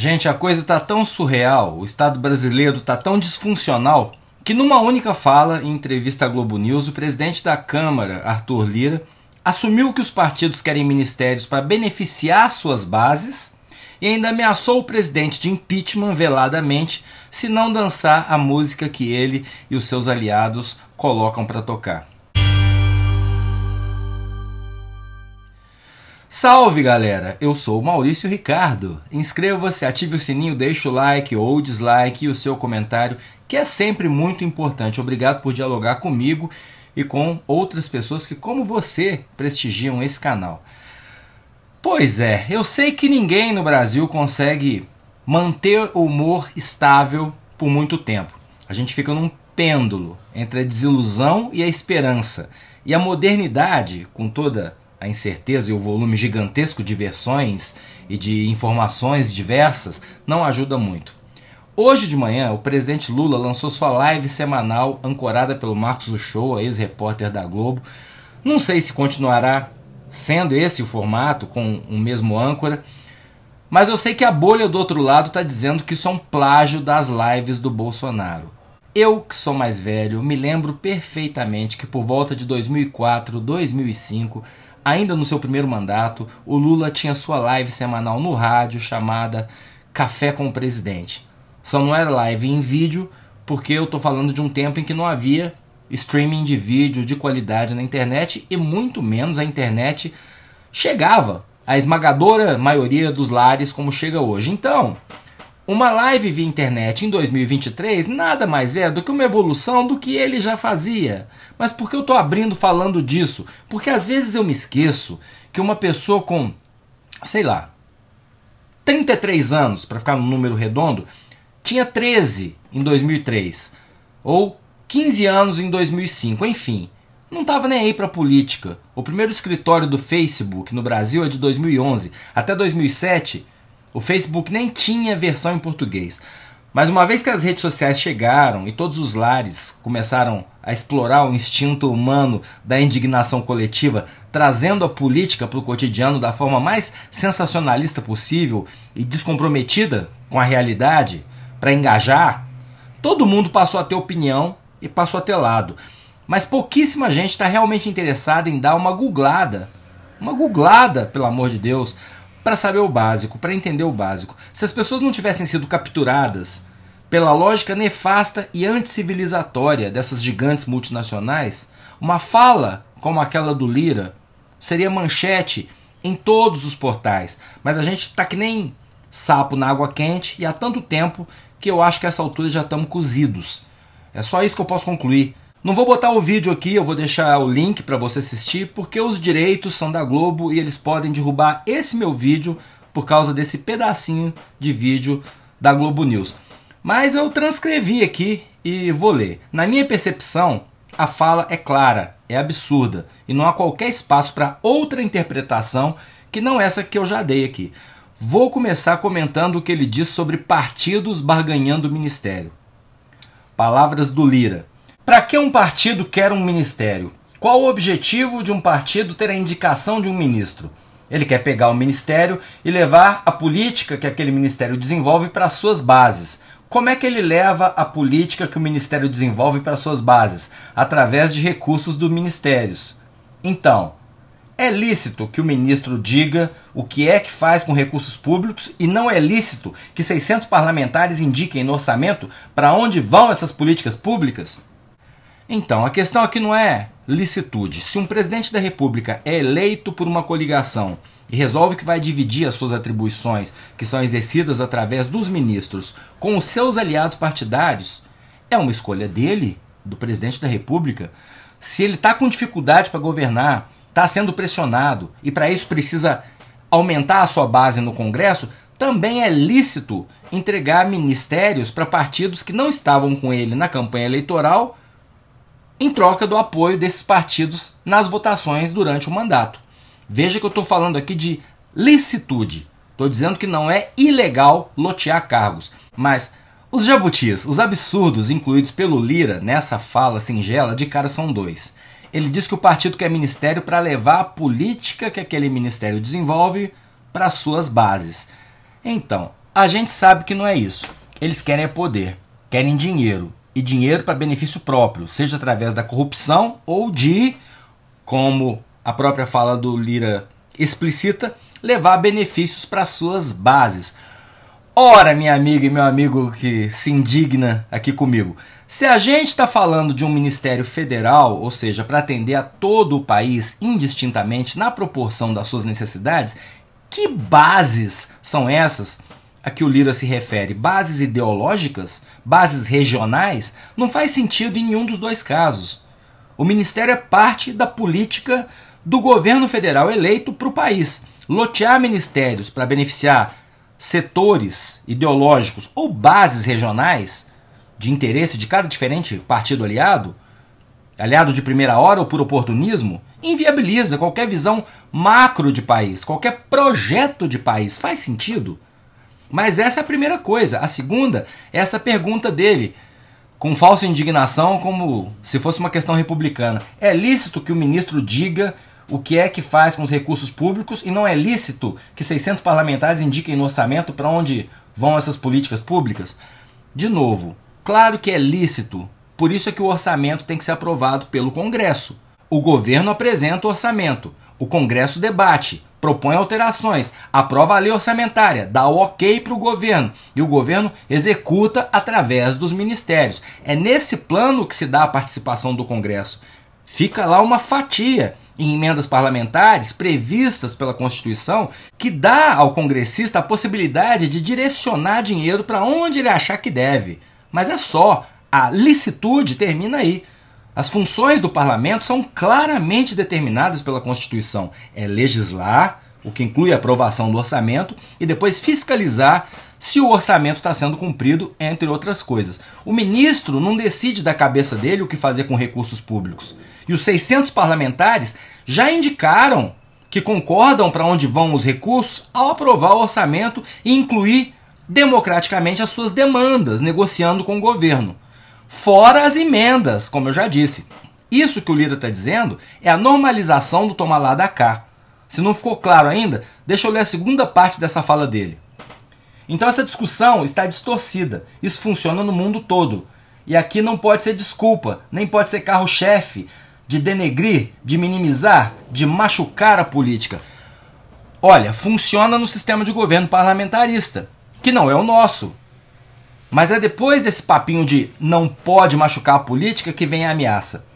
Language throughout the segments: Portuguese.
Gente, a coisa está tão surreal, o Estado brasileiro está tão disfuncional, que numa única fala em entrevista à Globo News, o presidente da Câmara, Arthur Lira, assumiu que os partidos querem ministérios para beneficiar suas bases e ainda ameaçou o presidente de impeachment veladamente se não dançar a música que ele e os seus aliados colocam para tocar. Salve galera, eu sou Maurício Ricardo. Inscreva-se, ative o sininho, deixe o like ou dislike e o seu comentário, que é sempre muito importante. Obrigado por dialogar comigo e com outras pessoas que, como você, prestigiam esse canal. Pois é, eu sei que ninguém no Brasil consegue manter o humor estável por muito tempo. A gente fica num pêndulo entre a desilusão e a esperança. E a modernidade, com toda a incerteza e o volume gigantesco de versões e de informações diversas não ajuda muito. Hoje de manhã, o presidente Lula lançou sua live semanal ancorada pelo Marcos Uchoa, ex-repórter da Globo. Não sei se continuará sendo esse o formato, com o mesmo âncora, mas eu sei que a bolha do outro lado está dizendo que isso é um plágio das lives do Bolsonaro. Eu, que sou mais velho, me lembro perfeitamente que por volta de 2004, 2005, Ainda no seu primeiro mandato, o Lula tinha sua live semanal no rádio chamada Café com o Presidente. Só não era live em vídeo, porque eu estou falando de um tempo em que não havia streaming de vídeo de qualidade na internet e muito menos a internet chegava à esmagadora maioria dos lares como chega hoje. Então, uma live via internet em 2023 nada mais é do que uma evolução do que ele já fazia. Mas por que eu estou abrindo falando disso? Porque às vezes eu me esqueço que uma pessoa com, sei lá, 33 anos, para ficar no número redondo, tinha 13 em 2003 ou 15 anos em 2005, enfim. Não estava nem aí para política. O primeiro escritório do Facebook no Brasil é de 2011. Até 2007 o Facebook nem tinha versão em português. Mas uma vez que as redes sociais chegaram e todos os lares começaram a explorar o instinto humano da indignação coletiva, trazendo a política para o cotidiano da forma mais sensacionalista possível e descomprometida com a realidade, para engajar, todo mundo passou a ter opinião e passou a ter lado. Mas pouquíssima gente está realmente interessada em dar uma googlada. Uma googlada, pelo amor de Deus, para saber o básico, para entender o básico. Se as pessoas não tivessem sido capturadas pela lógica nefasta e anticivilizatória dessas gigantes multinacionais, uma fala como aquela do Lira seria manchete em todos os portais. Mas a gente está que nem sapo na água quente e há tanto tempo que eu acho que a essa altura já estamos cozidos. É só isso que eu posso concluir não vou botar o vídeo aqui, eu vou deixar o link para você assistir, porque os direitos são da Globo e eles podem derrubar esse meu vídeo por causa desse pedacinho de vídeo da Globo News. Mas eu transcrevi aqui e vou ler. Na minha percepção, a fala é clara, é absurda e não há qualquer espaço para outra interpretação que não essa que eu já dei aqui. Vou começar comentando o que ele diz sobre partidos barganhando o ministério. Palavras do Lira. Para que um partido quer um ministério? Qual o objetivo de um partido ter a indicação de um ministro? Ele quer pegar o ministério e levar a política que aquele ministério desenvolve para suas bases. Como é que ele leva a política que o ministério desenvolve para suas bases? Através de recursos dos ministérios. Então, é lícito que o ministro diga o que é que faz com recursos públicos e não é lícito que 600 parlamentares indiquem no orçamento para onde vão essas políticas públicas? Então, a questão aqui não é licitude. Se um presidente da República é eleito por uma coligação e resolve que vai dividir as suas atribuições, que são exercidas através dos ministros, com os seus aliados partidários, é uma escolha dele, do presidente da República. Se ele está com dificuldade para governar, está sendo pressionado e para isso precisa aumentar a sua base no Congresso, também é lícito entregar ministérios para partidos que não estavam com ele na campanha eleitoral em troca do apoio desses partidos nas votações durante o mandato. Veja que eu estou falando aqui de licitude. Estou dizendo que não é ilegal lotear cargos, mas os jabutis, os absurdos incluídos pelo Lira nessa fala singela, de cara são dois. Ele diz que o partido quer ministério para levar a política que aquele ministério desenvolve para suas bases. Então, a gente sabe que não é isso. Eles querem é poder, querem dinheiro, e dinheiro para benefício próprio, seja através da corrupção ou de, como a própria fala do Lira explicita, levar benefícios para suas bases. Ora, minha amiga e meu amigo que se indigna aqui comigo, se a gente está falando de um ministério federal, ou seja, para atender a todo o país indistintamente na proporção das suas necessidades, que bases são essas a que o Lira se refere, bases ideológicas, bases regionais, não faz sentido em nenhum dos dois casos. O ministério é parte da política do governo federal eleito para o país. Lotear ministérios para beneficiar setores ideológicos ou bases regionais de interesse de cada diferente partido aliado, aliado de primeira hora ou por oportunismo, inviabiliza qualquer visão macro de país, qualquer projeto de país. Faz sentido? Mas essa é a primeira coisa. A segunda é essa pergunta dele, com falsa indignação, como se fosse uma questão republicana. É lícito que o ministro diga o que é que faz com os recursos públicos e não é lícito que 600 parlamentares indiquem no orçamento para onde vão essas políticas públicas? De novo, claro que é lícito, por isso é que o orçamento tem que ser aprovado pelo Congresso. O governo apresenta o orçamento, o Congresso debate, propõe alterações, aprova a lei é orçamentária, dá o ok para o governo e o governo executa através dos ministérios. É nesse plano que se dá a participação do Congresso. Fica lá uma fatia em emendas parlamentares previstas pela Constituição que dá ao congressista a possibilidade de direcionar dinheiro para onde ele achar que deve. Mas é só, a licitude termina aí. As funções do parlamento são claramente determinadas pela Constituição: é legislar, o que inclui a aprovação do orçamento, e depois fiscalizar se o orçamento está sendo cumprido, entre outras coisas. O ministro não decide da cabeça dele o que fazer com recursos públicos. E os 600 parlamentares já indicaram que concordam para onde vão os recursos ao aprovar o orçamento e incluir democraticamente as suas demandas, negociando com o governo fora as emendas, como eu já disse. Isso que o Lira está dizendo é a normalização do tomar lá da cá. Se não ficou claro ainda, deixa eu ler a segunda parte dessa fala dele. Então essa discussão está distorcida. Isso funciona no mundo todo. E aqui não pode ser desculpa, nem pode ser carro-chefe de denegrir, de minimizar, de machucar a política. Olha, funciona no sistema de governo parlamentarista, que não é o nosso. Mas é depois desse papinho de não pode machucar a política que vem a ameaça.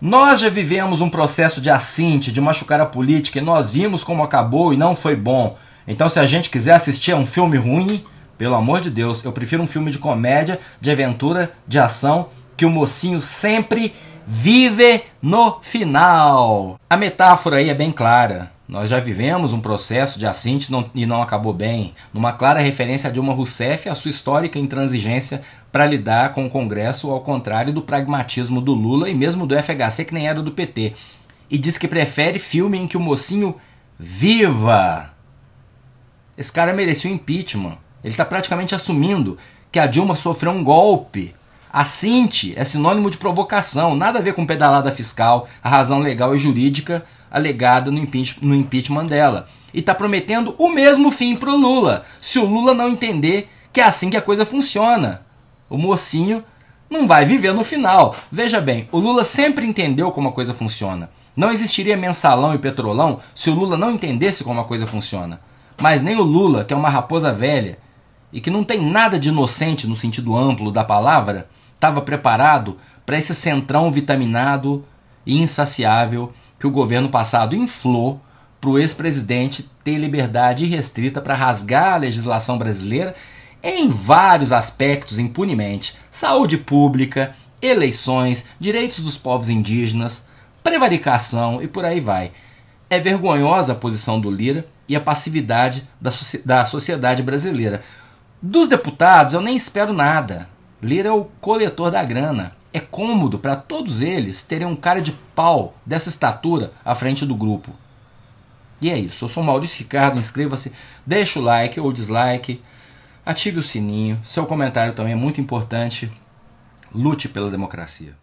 Nós já vivemos um processo de assinte, de machucar a política, e nós vimos como acabou e não foi bom. Então, se a gente quiser assistir a um filme ruim, pelo amor de Deus, eu prefiro um filme de comédia, de aventura, de ação, que o mocinho sempre vive no final. A metáfora aí é bem clara. Nós já vivemos um processo de assinte não, e não acabou bem, numa clara referência a Dilma Rousseff e a sua histórica intransigência para lidar com o Congresso, ao contrário do pragmatismo do Lula e mesmo do FHC, que nem era do PT. E diz que prefere filme em que o mocinho viva. Esse cara merecia o impeachment. Ele está praticamente assumindo que a Dilma sofreu um golpe Assinte é sinônimo de provocação, nada a ver com pedalada fiscal, a razão legal e jurídica alegada no, impeachment, no impeachment dela. E está prometendo o mesmo fim para o Lula, se o Lula não entender que é assim que a coisa funciona. O mocinho não vai viver no final. Veja bem, o Lula sempre entendeu como a coisa funciona. Não existiria mensalão e petrolão se o Lula não entendesse como a coisa funciona. Mas nem o Lula, que é uma raposa velha e que não tem nada de inocente no sentido amplo da palavra, estava preparado para esse centrão vitaminado e insaciável que o governo passado inflou para o ex-presidente ter liberdade irrestrita para rasgar a legislação brasileira em vários aspectos impunemente: saúde pública, eleições, direitos dos povos indígenas, prevaricação e por aí vai. É vergonhosa a posição do Lira e a passividade da, da sociedade brasileira. Dos deputados, eu nem espero nada. Lira é o coletor da grana. É cômodo para todos eles terem um cara de pau dessa estatura à frente do grupo. E é isso. Eu sou Maurício Ricardo. Inscreva-se, deixa o like ou dislike, ative o sininho. Seu comentário também é muito importante. Lute pela democracia.